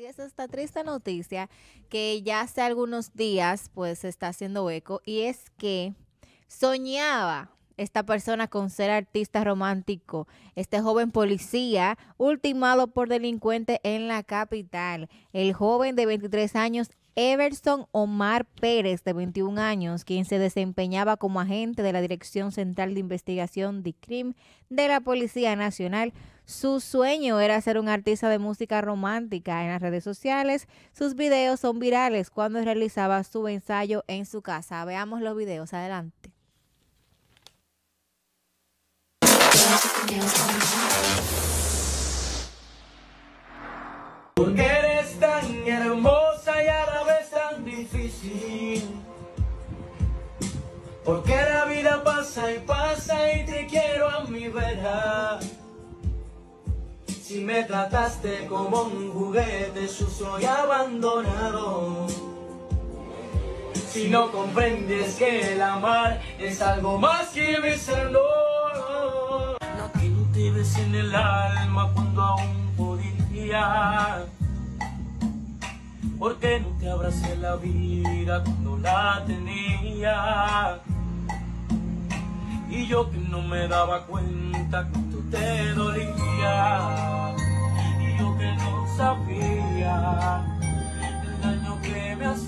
Y es esta triste noticia que ya hace algunos días pues está haciendo eco y es que soñaba esta persona con ser artista romántico, este joven policía ultimado por delincuente en la capital. El joven de 23 años Everson Omar Pérez, de 21 años, quien se desempeñaba como agente de la Dirección Central de Investigación de CRIM de la Policía Nacional. Su sueño era ser un artista de música romántica en las redes sociales. Sus videos son virales cuando realizaba su ensayo en su casa. Veamos los videos, adelante. Porque la vida pasa y pasa y te quiero a mi vera. Si me trataste como un juguete, yo soy abandonado. Si no comprendes que el amar es algo más que besarlo. No te ves en el alma cuando aún podía. qué no te abracé la vida cuando la tenía y yo que no me daba cuenta tu te dolía y yo que no sabía el daño que me hacía.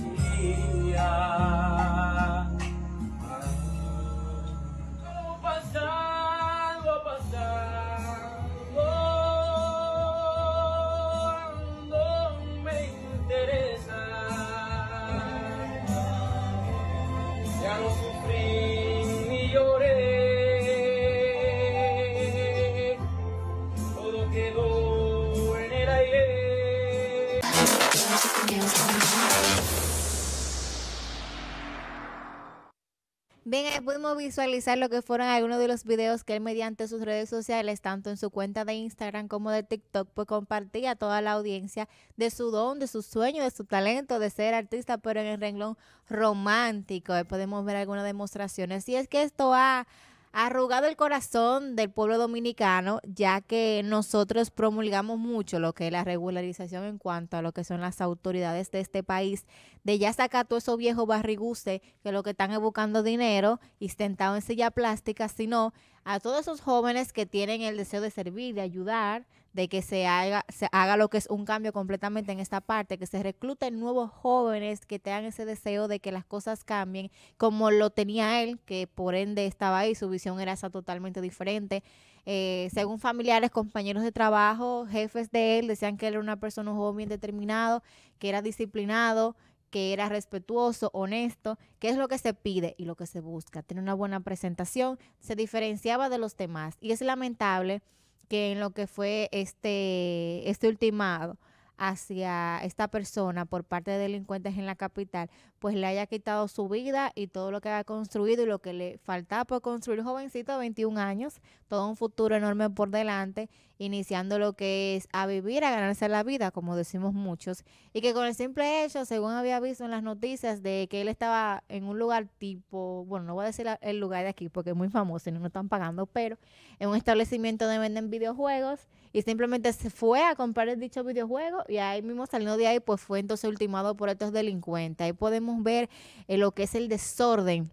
visualizar lo que fueron algunos de los videos que él mediante sus redes sociales, tanto en su cuenta de Instagram como de TikTok, pues compartía a toda la audiencia de su don, de su sueño, de su talento de ser artista, pero en el renglón romántico. Eh, podemos ver algunas demostraciones. Y es que esto ha arrugado el corazón del pueblo dominicano, ya que nosotros promulgamos mucho lo que es la regularización en cuanto a lo que son las autoridades de este país, de ya sacar todos esos viejos barriguces que lo que están evocando buscando dinero y sentado en silla plástica, sino a todos esos jóvenes que tienen el deseo de servir, de ayudar, de que se haga, se haga lo que es un cambio completamente en esta parte, que se recluten nuevos jóvenes que tengan ese deseo de que las cosas cambien, como lo tenía él, que por ende estaba ahí, su visión era esa totalmente diferente. Eh, según familiares, compañeros de trabajo, jefes de él, decían que él era una persona, joven bien determinado, que era disciplinado, que era respetuoso, honesto, que es lo que se pide y lo que se busca. Tiene una buena presentación, se diferenciaba de los demás y es lamentable que en lo que fue este, este ultimado hacia esta persona por parte de delincuentes en la capital, pues le haya quitado su vida y todo lo que ha construido y lo que le faltaba por construir, jovencito, de 21 años, todo un futuro enorme por delante iniciando lo que es a vivir, a ganarse la vida, como decimos muchos, y que con el simple hecho, según había visto en las noticias, de que él estaba en un lugar tipo, bueno, no voy a decir el lugar de aquí porque es muy famoso y no están pagando, pero en un establecimiento donde venden videojuegos y simplemente se fue a comprar el dicho videojuego y ahí mismo saliendo de ahí, pues fue entonces ultimado por estos delincuentes. Ahí podemos ver eh, lo que es el desorden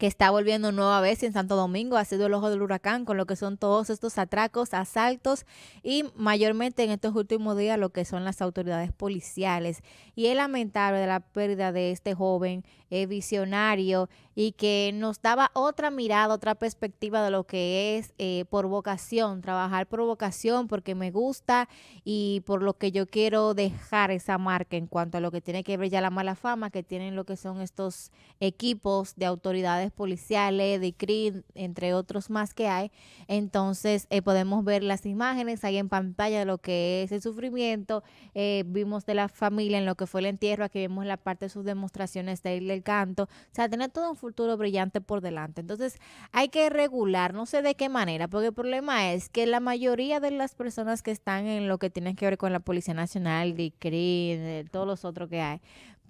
que está volviendo nueva vez en Santo Domingo, ha sido el ojo del huracán con lo que son todos estos atracos, asaltos y mayormente en estos últimos días lo que son las autoridades policiales. Y es lamentable la pérdida de este joven eh, visionario y que nos daba otra mirada, otra perspectiva de lo que es eh, por vocación, trabajar por vocación porque me gusta y por lo que yo quiero dejar esa marca en cuanto a lo que tiene que ver ya la mala fama que tienen lo que son estos equipos de autoridades policiales, de CRI, entre otros más que hay. Entonces eh, podemos ver las imágenes ahí en pantalla de lo que es el sufrimiento, eh, vimos de la familia en lo que fue el entierro, aquí vemos la parte de sus demostraciones de del canto, o sea, tener todo un futuro brillante por delante. Entonces hay que regular, no sé de qué manera, porque el problema es que la mayoría de las personas que están en lo que tienen que ver con la Policía Nacional, de todos los otros que hay,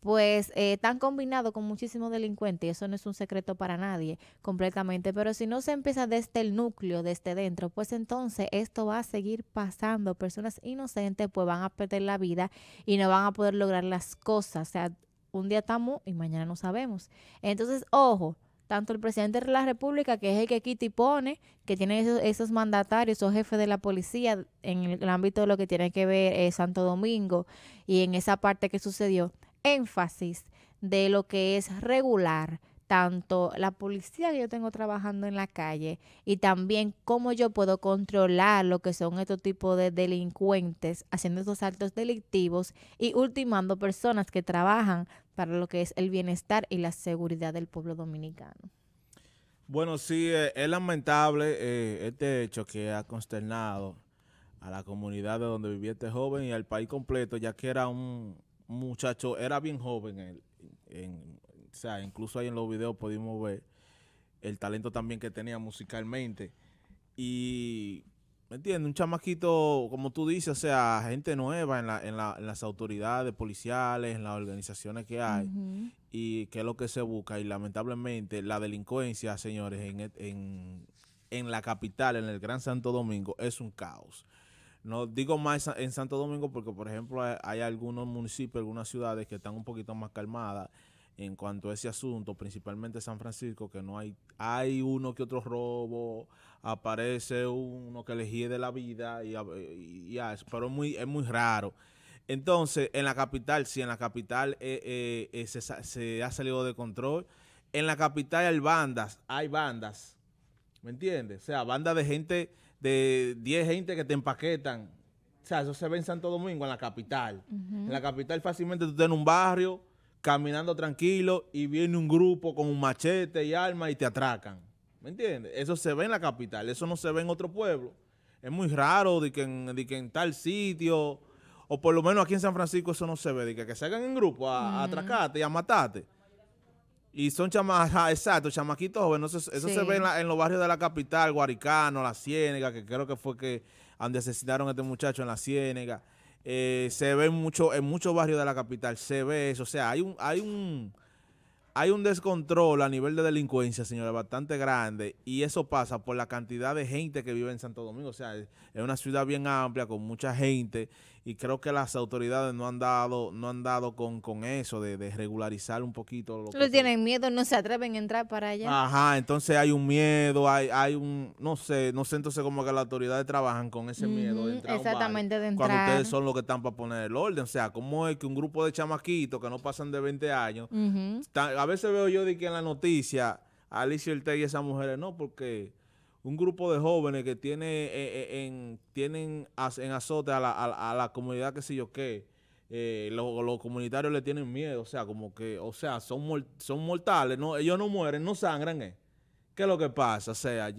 pues eh, están combinados con muchísimos delincuentes y eso no es un secreto para nadie completamente, pero si no se empieza desde el núcleo, desde dentro, pues entonces esto va a seguir pasando, personas inocentes pues van a perder la vida y no van a poder lograr las cosas, o sea, un día estamos y mañana no sabemos. Entonces, ojo, tanto el presidente de la República, que es el que quita y pone, que tiene esos, mandatarios, esos jefes de la policía en el, ámbito de lo que tiene que ver eh, Santo Domingo y en esa parte que sucedió, énfasis de lo que es regular, tanto la policía que yo tengo trabajando en la calle y también cómo yo puedo controlar lo que son estos tipos de delincuentes haciendo estos actos delictivos y ultimando personas que trabajan para lo que es el bienestar y la seguridad del pueblo dominicano. Bueno, sí, eh, es lamentable eh, este hecho que ha consternado a la comunidad de donde vivía este joven y al país completo, ya que era un muchacho, era bien joven en, o sea, incluso ahí en los videos pudimos ver el talento también que tenía musicalmente. Y, ¿me entiendes? Un chamaquito, como tú dices, o sea, gente nueva en, las autoridades policiales, en las organizaciones que hay, y que es lo que se busca. Y lamentablemente la delincuencia, señores, en, la capital, en el Gran Santo Domingo, es un caos. No digo más en Santo Domingo porque, por ejemplo, hay algunos municipios, algunas ciudades que están un poquito más calmadas en cuanto a ese asunto, principalmente San Francisco, que no hay, hay uno que otro robo, aparece uno que elegí de la vida, y, pero es muy, es muy raro. Entonces, en la capital, sí, en la capital eh, eh, eh, se, ha salido de control. En la capital hay bandas, hay bandas, ¿me entiendes? O sea, bandas de gente, de 10 gente que te empaquetan. O sea, eso se ve en Santo Domingo, en la capital. En la capital fácilmente tú estás en un barrio caminando tranquilo y viene un grupo con un machete y arma y te atracan. ¿Me entiendes? Eso se ve en la capital, eso no se ve en otro pueblo. Es muy raro de que en, en tal sitio, o por lo menos aquí en San Francisco eso no se ve, de que, que salgan en grupo a, atracarte y a matarte. Y son chamajas, exacto, chamaquitos jóvenes. Eso, se ve en, los barrios de la capital, Guaricano, La Ciénega, que creo que fue que donde asesinaron a este muchacho en La Ciénega. Eh, se ve mucho, en muchos barrios de la capital, se ve eso. O sea, hay un, hay un, hay un descontrol a nivel de delincuencia, señora, bastante grande. Y eso pasa por la cantidad de gente que vive en Santo Domingo. O sea, es una ciudad bien amplia, con mucha gente y creo que las autoridades no han dado no han dado con, eso de, regularizar un poquito lo que tienen miedo no se atreven a entrar para allá ajá entonces hay un miedo hay hay un no sé no sé entonces cómo que las autoridades trabajan con ese miedo de entrar exactamente de entrar cuando ustedes son los que están para poner el orden o sea cómo es que un grupo de chamaquitos que no pasan de 20 años a veces veo yo de que en la noticia Alicia Ortega y esas mujeres no porque un grupo de jóvenes que tiene eh, eh, en, tienen en azote a la, a, la comunidad que sé yo qué. Eh, los, comunitarios le tienen miedo, o sea, como que, o sea, son, son mortales, no, ellos no mueren, no sangran, eh. ¿Qué es lo que pasa? O sea,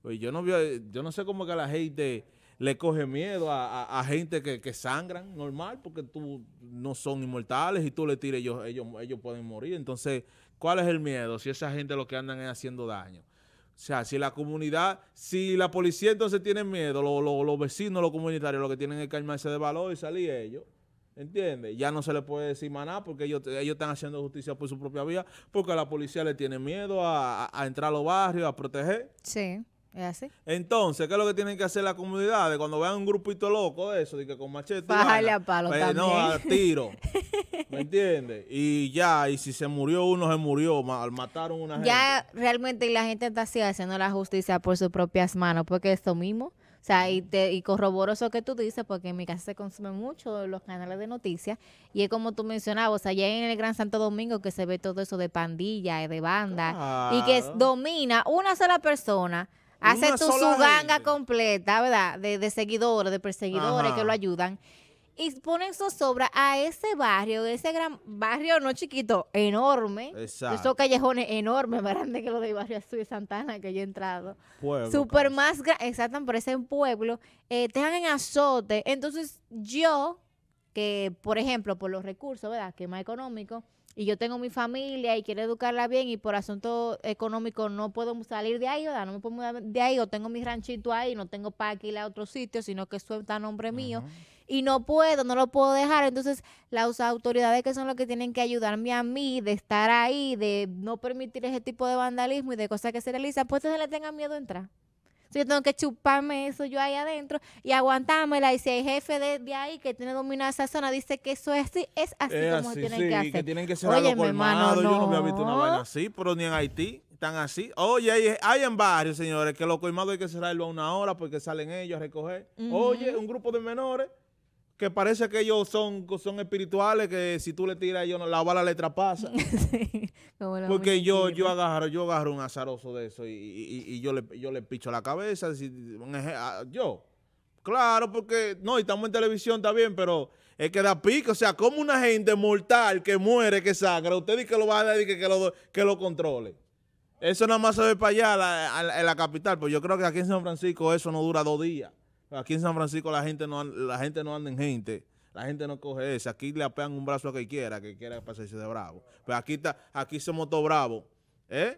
pues, yo no veo, yo no sé cómo que la gente le coge miedo a, gente que, que, sangran normal, porque tú no son inmortales y tú le tires ellos, ellos, ellos pueden morir. Entonces, ¿cuál es el miedo si esa gente lo que andan es haciendo daño? O sea, si la comunidad, si la policía entonces tiene miedo, los, vecinos, los comunitarios, lo que tienen es calmarse de valor y salir ellos. ¿Entiendes? Ya no se le puede decir nada porque ellos, ellos están haciendo justicia por su propia vía, porque a la policía le tiene miedo a, a entrar a los barrios, a proteger. Sí. Entonces, ¿qué es lo que tienen que hacer las comunidades? Cuando vean un grupito loco eso, de que con machete. Bájale a palo eh, también. No, a tiro. ¿Me entiendes? Y ya, y si se murió uno, se murió. matar mataron una gente. Ya realmente la gente está haciendo la justicia por sus propias manos, porque esto mismo. O sea, y, te, y corroboro eso que tú dices, porque en mi casa se consumen mucho los canales de noticias. Y es como tú mencionabas, o sea, allá en el Gran Santo Domingo que se ve todo eso de pandilla, de banda, y que domina una sola persona Hace tu ganga completa, ¿verdad? De, de seguidores, de perseguidores que lo ayudan. Y ponen zozobra a ese barrio, ese gran barrio, no chiquito, enorme. Exacto. Esos callejones enormes, más grandes que los de barrio Azul y Santana que yo he entrado. Pueblo. Super más grande, exacto, por ese pueblo. Eh, te dan en azote. Entonces, yo, que por ejemplo, por los recursos, ¿verdad? Que es más económico, y yo tengo mi familia y quiero educarla bien y por asunto económico no puedo salir de ahí, No puedo de ahí o tengo mi ranchito ahí, no tengo para ir a otro sitio, sino que suelta nombre mío y no puedo, no lo puedo dejar. Entonces, las autoridades que son los que tienen que ayudarme a mí de estar ahí, de no permitir ese tipo de vandalismo y de cosas que se realizan, pues se le tengan miedo a entrar yo tengo que chuparme eso yo ahí adentro y aguantármela. Y si hay jefe de, ahí que tiene dominada esa zona, dice que eso es así, es así como tienen que hacer. tienen que colmado. Yo no había visto una vaina así, pero ni en Haití están así. Oye, hay en varios, señores, que los colmados hay que cerrarlo a una hora porque salen ellos a recoger. Oye, un grupo de menores que parece que ellos son, son espirituales, que si tú le tiras no la bala le traspasa. Porque yo, yo agarro, yo agarro un azaroso de eso y, yo le yo le picho la cabeza. yo. Claro, porque no, y estamos en televisión, está bien, pero es que da pico. O sea, como una gente mortal que muere, que sangra, usted dice que lo va a dar y que, lo, controle. Eso nada más se ve para allá, en la, la, capital. Pues yo creo que aquí en San Francisco eso no dura dos días. Aquí en San Francisco la gente no, la gente no anda en gente. La gente no coge eso. Aquí le apean un brazo a que quiera, que quiera pasarse de bravo. Pero aquí está, aquí somos todos bravos. ¿Eh?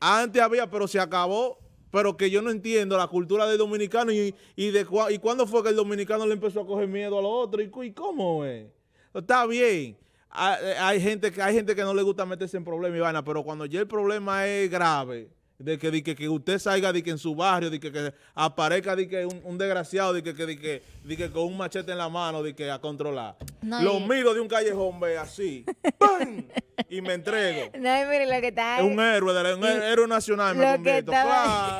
Antes había, pero se acabó. Pero que yo no entiendo la cultura del dominicano y, de y cuándo fue que el dominicano le empezó a coger miedo a los otros. ¿Y, y cómo es? Está bien. Hay, gente que, hay gente que no le gusta meterse en problemas y pero cuando ya el problema es grave, de que, usted salga de que en su barrio, de que, que aparezca de que un, desgraciado, de que, que, que, con un machete en la mano, de que a controlar. lo miro de un callejón, ve así, y me entrego. No, mire lo que está. Es un héroe, un héroe nacional, me convierto. Estaba...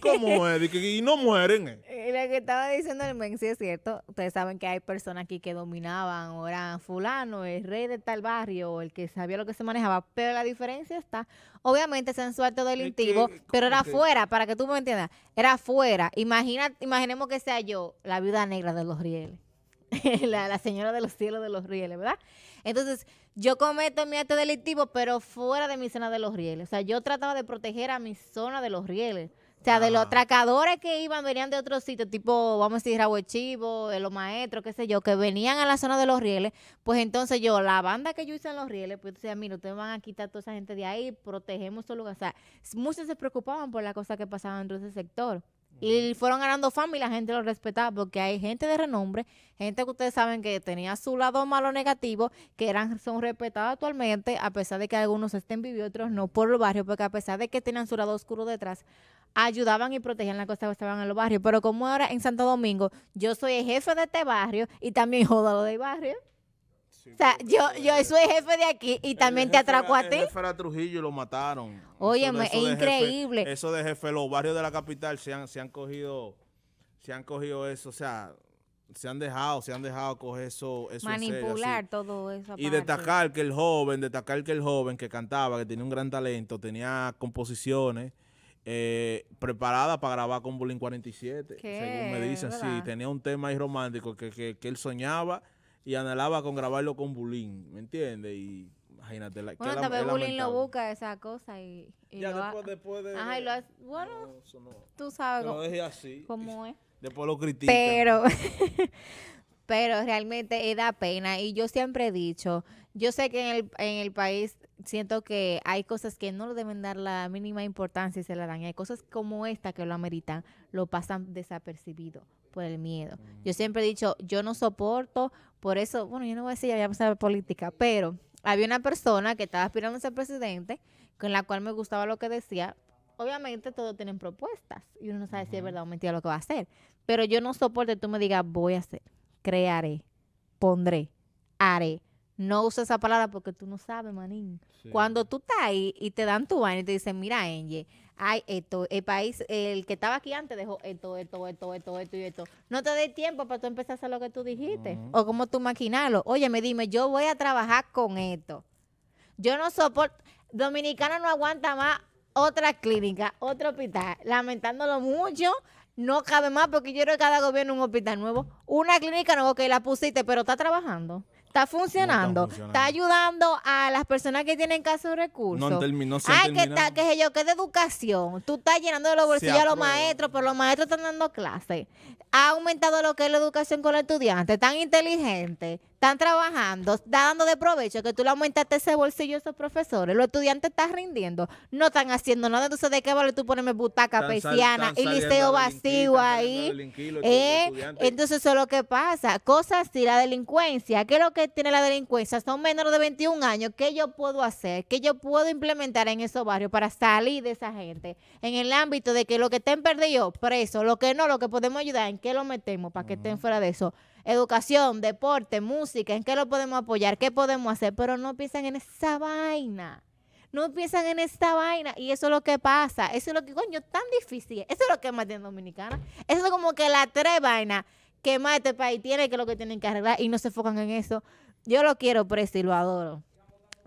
¿cómo es? y no mueren. Eh. lo que estaba diciendo el men, es cierto. Ustedes saben que hay personas aquí que dominaban, o eran fulano, el rey de tal barrio, el que sabía lo que se manejaba, pero la diferencia está, obviamente, se han suelto inti pero era afuera, para que tú me entiendas, era afuera. Imagina, imaginemos que sea yo, la viuda negra de los rieles. la, señora de los cielos de los rieles, ¿verdad? Entonces, yo cometo mi acto delictivo, pero fuera de mi zona de los rieles. O sea, yo trataba de proteger a mi zona de los rieles. O sea, de los atracadores que iban, venían de otro sitio, tipo, vamos a decir, Raúl Chivo, eh, los maestros, qué sé yo, que venían a la zona de los rieles, pues entonces yo, la banda que yo hice en los rieles, pues decía, mira, ustedes van a quitar toda esa gente de ahí, protegemos todo lugar. O sea, muchos se preocupaban por la cosa que pasaba dentro de ese sector. Y fueron ganando fama y la gente lo respetaba porque hay gente de renombre, gente que ustedes saben que tenía su lado malo negativo, que eran son respetados actualmente, a pesar de que algunos estén y otros no por los barrios, porque a pesar de que tenían su lado oscuro detrás, ayudaban y protegían la cosas que estaban en los barrios. Pero como ahora en Santo Domingo, yo soy el jefe de este barrio y también jodo lo del barrio. o sea, yo, yo soy jefe de aquí y también te atraco a ti. El jefe era Trujillo y lo mataron. Óyeme, es increíble. eso de jefe, los barrios de la capital se han, se han cogido, se han cogido eso, o sea, se han dejado, se han dejado coger eso, eso manipular todo eso. Y destacar que el joven, destacar que el joven que cantaba, que tenía un gran talento, tenía composiciones, eh, preparada para grabar con Bulín 47. Según me dicen, sí, tenía un tema ahí romántico que, que, él soñaba y anhelaba con grabarlo con Bulín, ¿me entiendes? Y imagínate la Bueno, tal vez Bullying lo busca esa cosa y. ya después, después de. Bueno, tú sabes. así. ¿Cómo es? Después lo critica. Pero. pero realmente eh, da pena y yo siempre he dicho, yo sé que en el, en el país siento que hay cosas que no le deben dar la mínima importancia y se la dan. hay cosas como esta que lo ameritan, lo pasan desapercibido por el miedo. Yo mm. siempre he dicho, yo no soporto, por eso, bueno, yo no voy a decir, ya vamos a política, pero había una persona que estaba aspirando a ser presidente, con la cual me gustaba lo que decía. Obviamente todos tienen propuestas y uno no sabe si es verdad o mentira lo que va a hacer. Pero yo no soporto que tú me digas, voy a hacer, crearé, pondré, haré no usa esa palabra porque tú no sabes, manín. Cuando tú estás ahí y te dan tu baño y te dicen, mira, Angie, hay esto, el país, el que estaba aquí antes dejó esto, esto, esto, esto, esto y esto. No te dé tiempo para tú empezar a hacer lo que tú dijiste o como tú maquinarlo. Oye, me dime, yo voy a trabajar con esto. Yo no soporto, Dominicana no aguanta más otra clínica, otro hospital, lamentándolo mucho, no cabe más porque yo creo que cada gobierno un hospital nuevo. Una clínica nueva que la pusiste, pero está trabajando. Está funcionando. está ayudando a las personas que tienen casos recursos. No, se Ay, que está, qué sé yo, que es de educación. Tú estás llenando los bolsillos a los maestros, pero los maestros están dando clases. Ha aumentado lo que es la educación con los estudiantes. Tan inteligente están trabajando, está dando de provecho que tú le aumentaste ese bolsillo a esos profesores, los estudiantes están rindiendo, no están haciendo nada, entonces ¿de qué vale tú ponerme butaca peciana y liceo vacío ahí? Eh, entonces eso es lo que pasa, cosas así, la delincuencia, ¿qué es lo que tiene la delincuencia? Son menores de 21 años, ¿qué yo puedo hacer? ¿Qué yo puedo implementar en esos barrios para salir de esa gente? En el ámbito de que lo que estén perdidos, presos, lo que no, lo que podemos ayudar, ¿en qué lo metemos para que estén fuera de eso? educación, deporte, música, en qué lo podemos apoyar, qué podemos hacer, pero no piensan en esa vaina. No piensan en esta vaina y eso es lo que pasa. Eso es lo que, coño, tan difícil. Eso es lo que más tiene Dominicana. Eso es como que las tres vaina que más este país tiene que es lo que tienen que arreglar y no se enfocan en eso. Yo lo quiero, y lo adoro.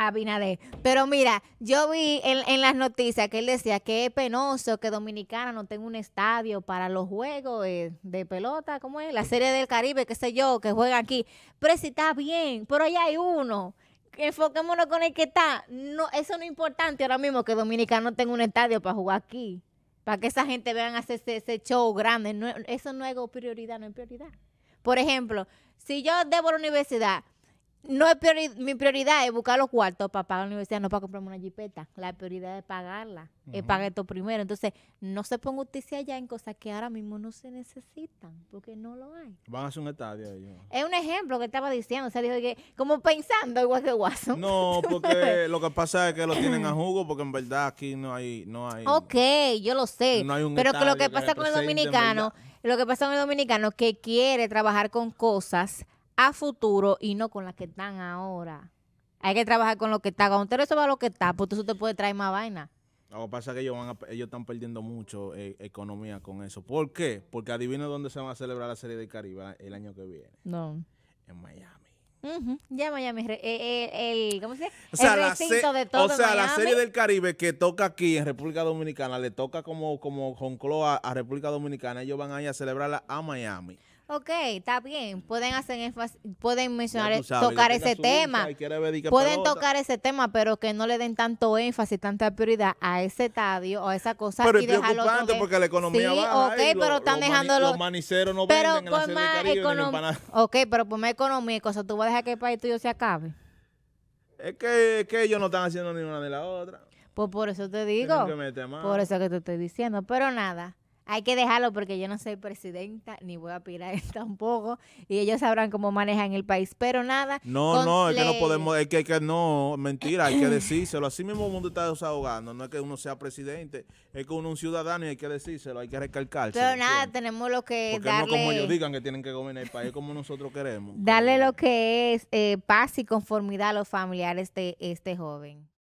Abinader. Pero mira, yo vi en, las noticias que él decía que es penoso que Dominicana no tenga un estadio para los juegos de pelota, como es? La Serie del Caribe, qué sé yo, que juega aquí. Pero si está bien, pero allá hay uno. Enfoquémonos con el que está. No, eso no es importante ahora mismo que Dominicana no tenga un estadio para jugar aquí. Para que esa gente vean hacer ese, show grande. eso no es prioridad, no es prioridad. Por ejemplo, si yo debo la universidad, no mi prioridad es buscar los cuartos para pagar la universidad, no para comprarme una jipeta. La prioridad es pagarla, es pagar esto primero. Entonces, no se ponga justicia allá en cosas que ahora mismo no se necesitan, porque no lo hay. Van a hacer un estadio ellos. Es un ejemplo que estaba diciendo, o sea, dijo que como pensando igual que Guaso. No, porque lo que pasa es que lo tienen a jugo, porque en verdad aquí no hay, no hay. Ok, yo lo sé. pero que lo que, que pasa con el dominicano, lo que pasa con el dominicano que quiere trabajar con cosas a futuro y no con las que están ahora. Hay que trabajar con lo que está. Cuando va a lo que está, porque eso te puede traer más vaina. Lo que pasa que ellos, van ellos están perdiendo mucho eh, economía con eso. ¿Por qué? Porque adivina dónde se va a celebrar la Serie del Caribe el año que viene. En Miami. Ya Miami, el, eh, eh, el, ¿cómo se dice? el recinto de todo O sea, la serie del Caribe que toca aquí en República Dominicana, le toca como, como cloa a, República Dominicana, ellos van a ir a celebrarla a Miami. Ok, está bien. Pueden hacer pueden mencionar, tocar ese tema. Pueden tocar ese tema, pero que no le den tanto énfasis, tanta prioridad a ese estadio o a esa cosa. Pero es preocupante porque la economía sí, Ok, pero están dejando los, maniceros no pero venden por en pues más Caribe, Ok, pero por pues más economía y cosas, ¿tú vas a dejar que el país tuyo se acabe? Es que, ellos no están haciendo ni una ni la otra. Pues por eso te digo. Por eso que te estoy diciendo. Pero nada hay que dejarlo porque yo no soy presidenta ni voy a él tampoco y ellos sabrán cómo manejan el país, pero nada. No, no, es que no podemos, es que, que no, mentira, hay que decírselo. Así mismo el mundo está desahogando, no es que uno sea presidente, es que uno es un ciudadano y hay que decírselo, hay que recalcarse. Pero nada, tenemos lo que porque darle. No como ellos digan que tienen que gobernar el país como nosotros queremos. Darle lo que es eh, paz y conformidad a los familiares de este joven.